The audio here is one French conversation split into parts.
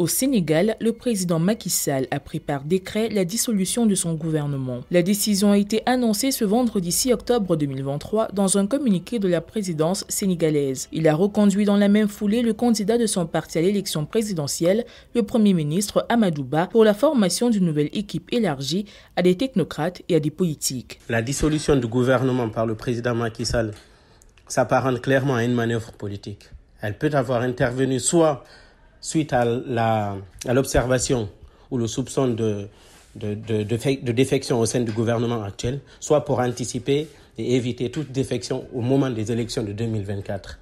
Au Sénégal, le président Macky Sall a pris par décret la dissolution de son gouvernement. La décision a été annoncée ce vendredi 6 octobre 2023 dans un communiqué de la présidence sénégalaise. Il a reconduit dans la même foulée le candidat de son parti à l'élection présidentielle, le premier ministre Amadou Ba, pour la formation d'une nouvelle équipe élargie à des technocrates et à des politiques. La dissolution du gouvernement par le président Macky Sall s'apparente clairement à une manœuvre politique. Elle peut avoir intervenu soit suite à l'observation ou le soupçon de, de, défection au sein du gouvernement actuel, soit pour anticiper et éviter toute défection au moment des élections de 2024.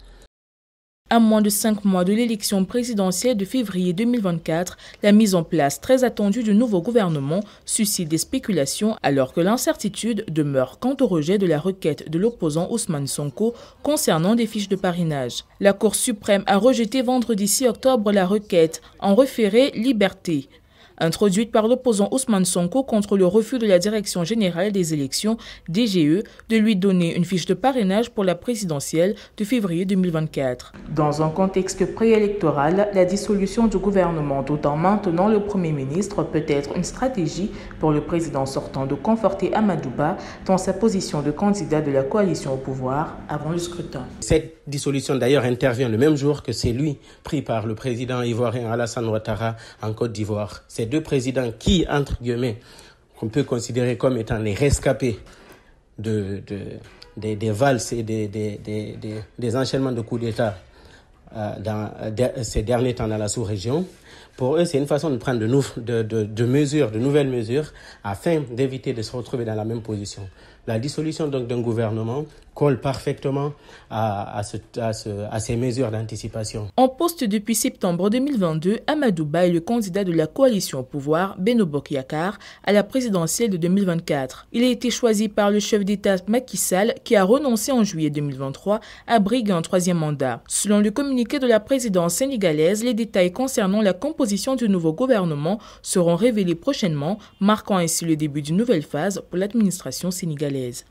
À moins de cinq mois de l'élection présidentielle de février 2024, la mise en place très attendue du nouveau gouvernement suscite des spéculations alors que l'incertitude demeure quant au rejet de la requête de l'opposant Ousmane Sonko concernant des fiches de parrainage. La Cour suprême a rejeté vendredi 6 octobre la requête en référé liberté introduite par l'opposant Ousmane Sonko contre le refus de la Direction générale des élections, DGE, de lui donner une fiche de parrainage pour la présidentielle de février 2024. Dans un contexte préélectoral, la dissolution du gouvernement, d'autant maintenant le Premier ministre, peut être une stratégie pour le président sortant de conforter Amadouba dans sa position de candidat de la coalition au pouvoir avant le scrutin. Cette dissolution d'ailleurs intervient le même jour que lui pris par le président ivoirien Alassane Ouattara en Côte d'Ivoire deux présidents qui, entre guillemets, qu'on peut considérer comme étant les rescapés de, des, valses et des, enchaînements de coups d'État euh, dans euh, ces derniers temps dans la sous-région. Pour eux, c'est une façon de prendre de, de, mesures, de nouvelles mesures, afin d'éviter de se retrouver dans la même position. La dissolution donc d'un gouvernement colle parfaitement à, à, ces mesures d'anticipation. En poste depuis septembre 2022, Amadou Ba est le candidat de la coalition au pouvoir Benobok Yakar à la présidentielle de 2024. Il a été choisi par le chef d'État Macky Sall qui a renoncé en juillet 2023 à briguer un troisième mandat. Selon le communiqué de la présidence sénégalaise, les détails concernant la composition du nouveau gouvernement seront révélés prochainement, marquant ainsi le début d'une nouvelle phase pour l'administration sénégalaise.